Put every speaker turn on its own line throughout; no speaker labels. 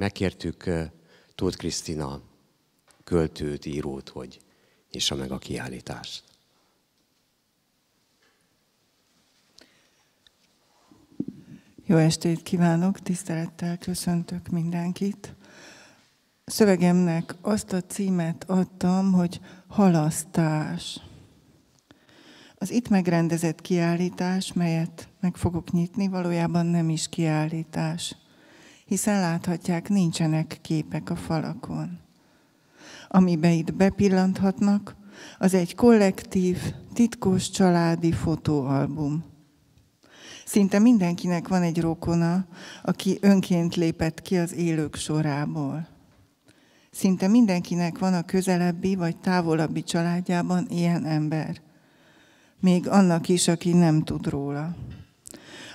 Megkértük Tóth Krisztina költőt, írót, hogy nyissa meg a kiállítást. Jó estét kívánok, tisztelettel köszöntök mindenkit. Szövegemnek azt a címet adtam, hogy halasztás. Az itt megrendezett kiállítás, melyet meg fogok nyitni, valójában nem is kiállítás, hiszen láthatják, nincsenek képek a falakon. Amibe itt bepillanthatnak, az egy kollektív, titkos családi fotóalbum. Szinte mindenkinek van egy rokona, aki önként lépett ki az élők sorából. Szinte mindenkinek van a közelebbi vagy távolabbi családjában ilyen ember. Még annak is, aki nem tud róla.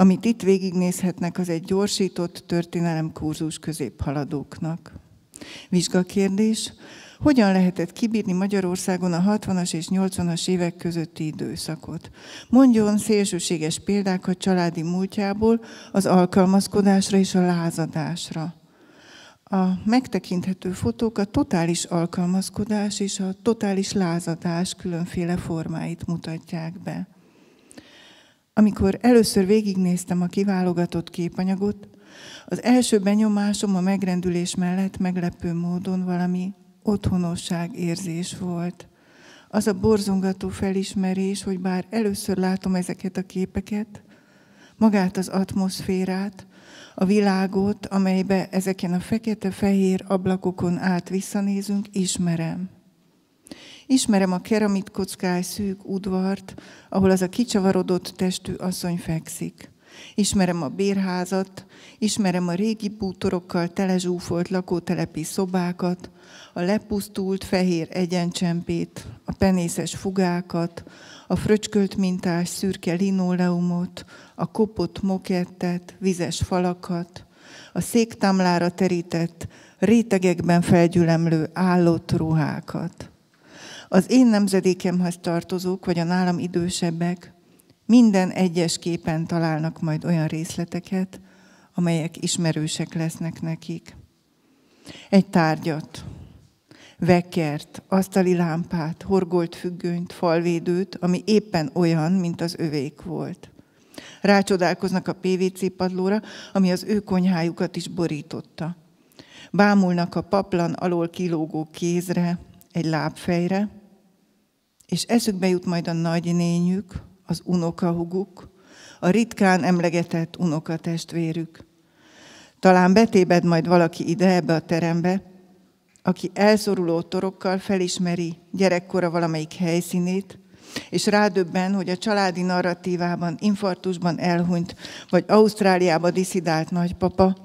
Amit itt végignézhetnek, az egy gyorsított történelemkurzus középhaladóknak. Vizsgakérdés. Hogyan lehetett kibírni Magyarországon a 60-as és 80-as évek közötti időszakot? Mondjon szélsőséges példákat családi múltjából az alkalmazkodásra és a lázadásra. A megtekinthető fotók a totális alkalmazkodás és a totális lázadás különféle formáit mutatják be. Amikor először végignéztem a kiválogatott képanyagot, az első benyomásom a megrendülés mellett meglepő módon valami otthonosság érzés volt. Az a borzongató felismerés, hogy bár először látom ezeket a képeket, magát az atmoszférát, a világot, amelybe ezeken a fekete-fehér ablakokon át visszanézünk, ismerem. Ismerem a keramit kockáj szűk udvart, ahol az a kicsavarodott testű asszony fekszik. Ismerem a bérházat, ismerem a régi bútorokkal telezsúfolt lakótelepi szobákat, a lepusztult fehér egyencsempét, a penészes fugákat, a fröcskölt mintás szürke linoleumot, a kopott mokettet, vizes falakat, a széktámlára terített, rétegekben felgyülemlő állott ruhákat. Az én nemzedékemhez tartozók, vagy a nálam idősebbek minden egyes képen találnak majd olyan részleteket, amelyek ismerősek lesznek nekik. Egy tárgyat, vekert, asztali lámpát, horgolt függönyt, falvédőt, ami éppen olyan, mint az övék volt. Rácsodálkoznak a PVC padlóra, ami az ő konyhájukat is borította. Bámulnak a paplan alól kilógó kézre, egy lábfejre, és eszükbe jut majd a nagynényük, az unokahuguk, a ritkán emlegetett unokatestvérük. Talán betébed majd valaki ide ebbe a terembe, aki elszoruló torokkal felismeri gyerekkora valamelyik helyszínét, és rádöbben, hogy a családi narratívában infartusban elhunyt, vagy Ausztráliába diszidált nagypapa,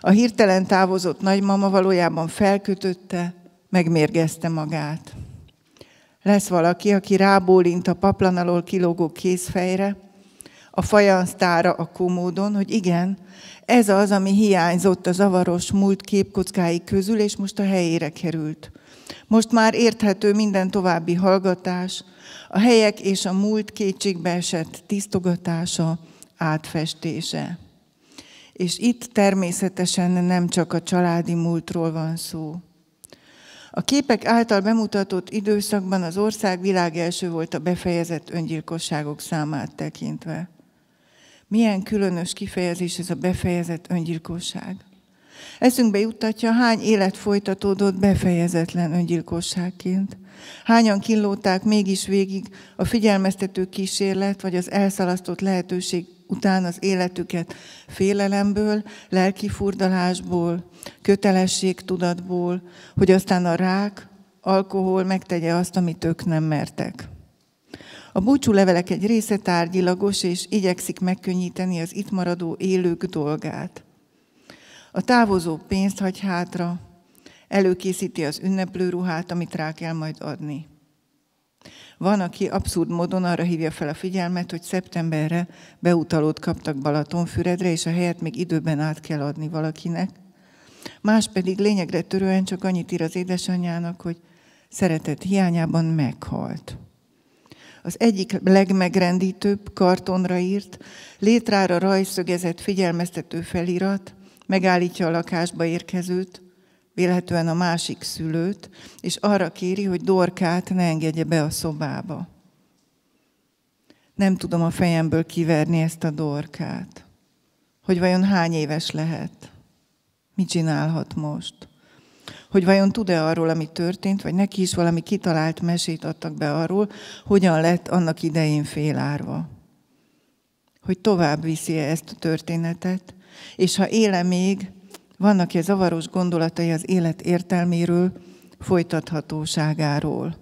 a hirtelen távozott nagymama valójában felkötötte, megmérgezte magát. Lesz valaki, aki rábólint a paplan alól kilógó kézfejre, a fajansztára a komódon, hogy igen, ez az, ami hiányzott a zavaros múlt képkockái közül, és most a helyére került. Most már érthető minden további hallgatás, a helyek és a múlt esett tisztogatása, átfestése. És itt természetesen nem csak a családi múltról van szó, a képek által bemutatott időszakban az ország első volt a befejezett öngyilkosságok számát tekintve. Milyen különös kifejezés ez a befejezett öngyilkosság. Eszünkbe juttatja, hány élet folytatódott befejezetlen öngyilkosságként. Hányan kilóták mégis végig a figyelmeztető kísérlet, vagy az elszalasztott lehetőség után az életüket félelemből, lelki furdalásból, kötelességtudatból, hogy aztán a rák, alkohol megtegye azt, amit ők nem mertek. A búcsú levelek egy része tárgyilagos, és igyekszik megkönnyíteni az itt maradó élők dolgát. A távozó pénzt hagy hátra, előkészíti az ünneplő ruhát, amit rá kell majd adni. Van, aki abszurd módon arra hívja fel a figyelmet, hogy szeptemberre beutalót kaptak Balatonfüredre, és a helyet még időben át kell adni valakinek. Más pedig lényegre törően csak annyit ír az édesanyjának, hogy szeretet hiányában meghalt. Az egyik legmegrendítőbb kartonra írt, létrára rajszögezett figyelmeztető felirat megállítja a lakásba érkezőt, véletlenül a másik szülőt, és arra kéri, hogy Dorkát ne engedje be a szobába. Nem tudom a fejemből kiverni ezt a Dorkát. Hogy vajon hány éves lehet? Mit csinálhat most? Hogy vajon tud-e arról, ami történt, vagy neki is valami kitalált mesét adtak be arról, hogyan lett annak idején félárva. Hogy tovább viszi -e ezt a történetet, és ha éle még, vannak ilyen zavaros gondolatai az élet értelméről, folytathatóságáról.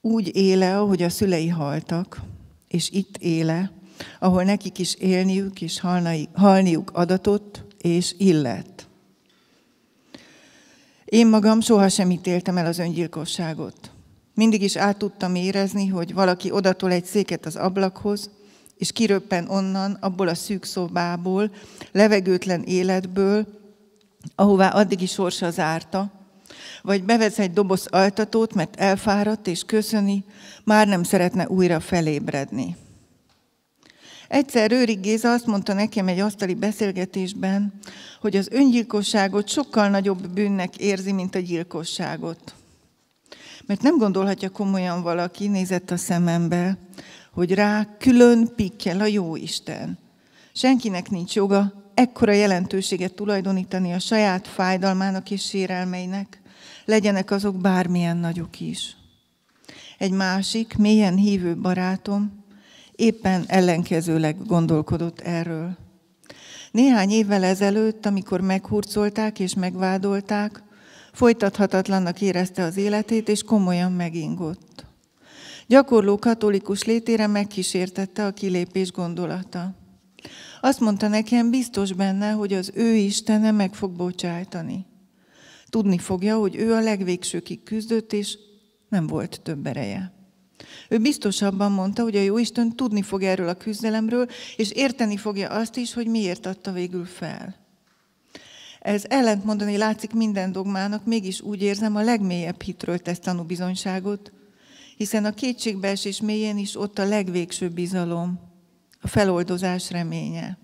Úgy éle, ahogy a szülei haltak, és itt éle, ahol nekik is élniük és halniuk adatott és illet. Én magam sohasem ítéltem el az öngyilkosságot. Mindig is át tudtam érezni, hogy valaki odatol egy széket az ablakhoz, és kiröppen onnan, abból a szűk szobából, levegőtlen életből, ahová addigi sorsa zárta, vagy bevesz egy doboz altatót, mert elfáradt és köszöni, már nem szeretne újra felébredni. Egyszer Rőri Géza azt mondta nekem egy asztali beszélgetésben, hogy az öngyilkosságot sokkal nagyobb bűnnek érzi, mint a gyilkosságot. Mert nem gondolhatja komolyan valaki, nézett a szemembe, hogy rá külön pikkel a jó Isten. Senkinek nincs joga ekkora jelentőséget tulajdonítani a saját fájdalmának és sérelmeinek, legyenek azok bármilyen nagyok is. Egy másik, mélyen hívő barátom éppen ellenkezőleg gondolkodott erről. Néhány évvel ezelőtt, amikor meghurcolták és megvádolták, folytathatatlannak érezte az életét, és komolyan megingott. Gyakorló katolikus létére megkísértette a kilépés gondolata. Azt mondta nekem, biztos benne, hogy az ő Istene meg fog bocsájtani. Tudni fogja, hogy ő a legvégsőkig küzdött, és nem volt több ereje. Ő biztosabban mondta, hogy a jó Isten tudni fog erről a küzdelemről, és érteni fogja azt is, hogy miért adta végül fel. Ez ellentmondani látszik minden dogmának, mégis úgy érzem, a legmélyebb hitről tesz tanúbizonyságot, hiszen a kétségbeesés mélyén is ott a legvégsőbb bizalom, a feloldozás reménye.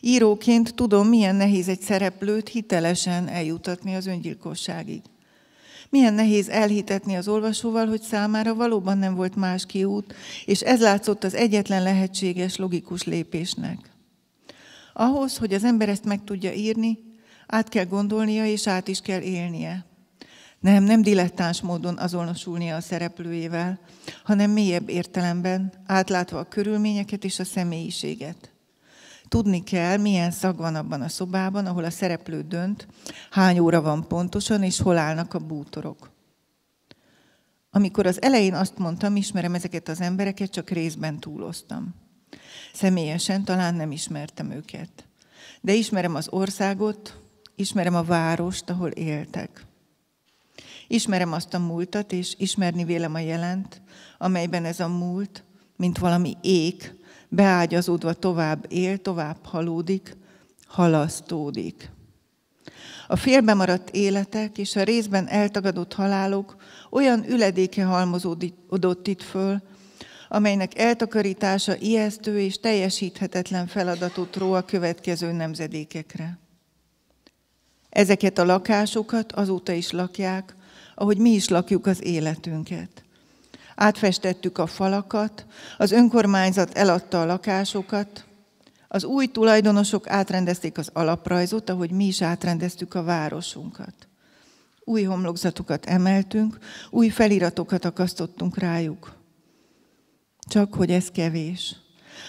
Íróként tudom, milyen nehéz egy szereplőt hitelesen eljutatni az öngyilkosságig. Milyen nehéz elhitetni az olvasóval, hogy számára valóban nem volt más kiút, és ez látszott az egyetlen lehetséges, logikus lépésnek. Ahhoz, hogy az ember ezt meg tudja írni, át kell gondolnia és át is kell élnie. Nem, nem dilettáns módon azonosulnia a szereplőjével, hanem mélyebb értelemben, átlátva a körülményeket és a személyiséget. Tudni kell, milyen szag van abban a szobában, ahol a szereplő dönt, hány óra van pontosan, és hol állnak a bútorok. Amikor az elején azt mondtam, ismerem ezeket az embereket, csak részben túloztam. Személyesen talán nem ismertem őket. De ismerem az országot, ismerem a várost, ahol éltek. Ismerem azt a múltat, és ismerni vélem a jelent, amelyben ez a múlt, mint valami ék, beágyazódva tovább él, tovább halódik, halasztódik. A félbemaradt életek és a részben eltagadott halálok olyan üledéke halmozódott itt föl, amelynek eltakarítása ijesztő és teljesíthetetlen feladatot ró a következő nemzedékekre. Ezeket a lakásokat azóta is lakják, ahogy mi is lakjuk az életünket. Átfestettük a falakat, az önkormányzat eladta a lakásokat, az új tulajdonosok átrendezték az alaprajzot, ahogy mi is átrendeztük a városunkat. Új homlokzatokat emeltünk, új feliratokat akasztottunk rájuk. Csak hogy ez kevés.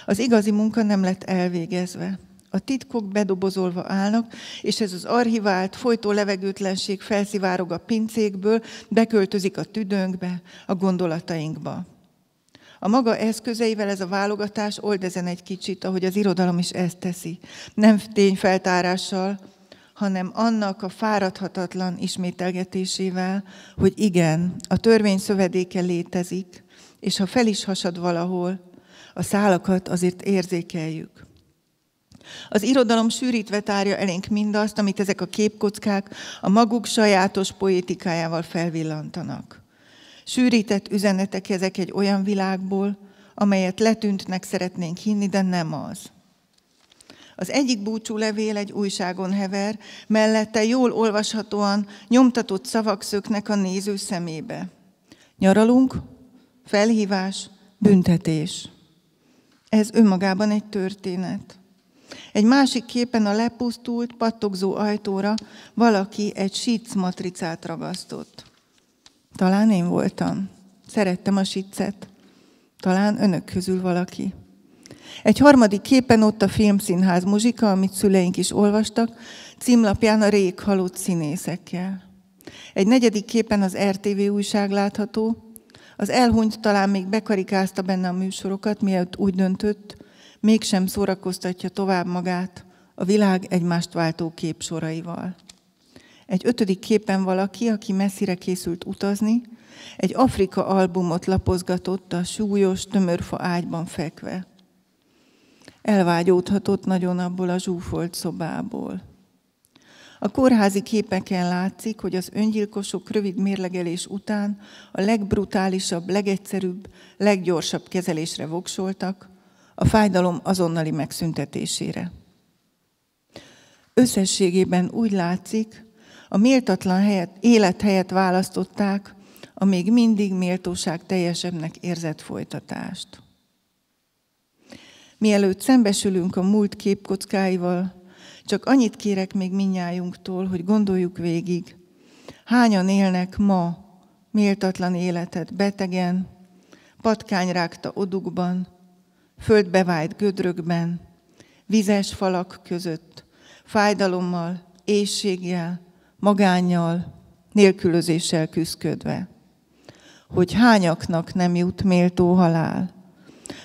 Az igazi munka nem lett elvégezve. A titkok bedobozolva állnak, és ez az archivált, folytó levegőtlenség felszivárog a pincékből, beköltözik a tüdőnkbe, a gondolatainkba. A maga eszközeivel ez a válogatás old ezen egy kicsit, ahogy az irodalom is ezt teszi. Nem tényfeltárással, hanem annak a fáradhatatlan ismételgetésével, hogy igen, a törvény szövedéke létezik, és ha fel is hasad valahol, a szálakat azért érzékeljük. Az irodalom sűrítve tárja elénk mindazt, amit ezek a képkockák a maguk sajátos poétikájával felvillantanak. Sűrített üzenetek ezek egy olyan világból, amelyet letűntnek szeretnénk hinni, de nem az. Az egyik búcsúlevél egy újságon hever, mellette jól olvashatóan nyomtatott szavak szöknek a néző szemébe. Nyaralunk, felhívás, büntetés. Ez önmagában egy történet. Egy másik képen a lepusztult, pattogzó ajtóra valaki egy sítsz matricát ragasztott. Talán én voltam. Szerettem a sítszet. Talán önök közül valaki. Egy harmadik képen ott a filmszínház muzsika, amit szüleink is olvastak, címlapján a rég halott színészekkel. Egy negyedik képen az RTV újság látható, az elhunyt talán még bekarikázta benne a műsorokat, mielőtt úgy döntött, mégsem szórakoztatja tovább magát a világ egymást váltó képsoraival. Egy ötödik képen valaki, aki messzire készült utazni, egy Afrika albumot lapozgatott a súlyos, tömörfa ágyban fekve. Elvágyódhatott nagyon abból a zsúfolt szobából. A kórházi képeken látszik, hogy az öngyilkosok rövid mérlegelés után a legbrutálisabb, legegyszerűbb, leggyorsabb kezelésre voksoltak, a fájdalom azonnali megszüntetésére. Összességében úgy látszik, a méltatlan helyet, élet helyett választották a még mindig méltóság teljesebbnek érzett folytatást. Mielőtt szembesülünk a múlt képkockáival, csak annyit kérek még minnyájunktól, hogy gondoljuk végig, hányan élnek ma méltatlan életet betegen, patkányrákta odukban, földbevált gödrökben, vizes falak között, fájdalommal, éjséggel, magányjal, nélkülözéssel küzdködve. Hogy hányaknak nem jut méltó halál.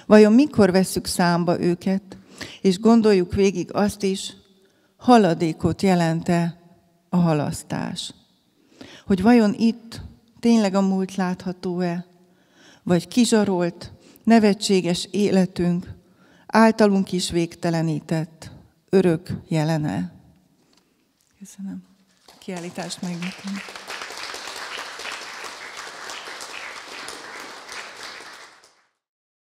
Vajon mikor vesszük számba őket, és gondoljuk végig azt is, haladékot jelente a halasztás. Hogy vajon itt tényleg a múlt látható-e, vagy kizsarolt, nevetséges életünk általunk is végtelenített örök jelene. Köszönöm. A kiállítást megnyitom.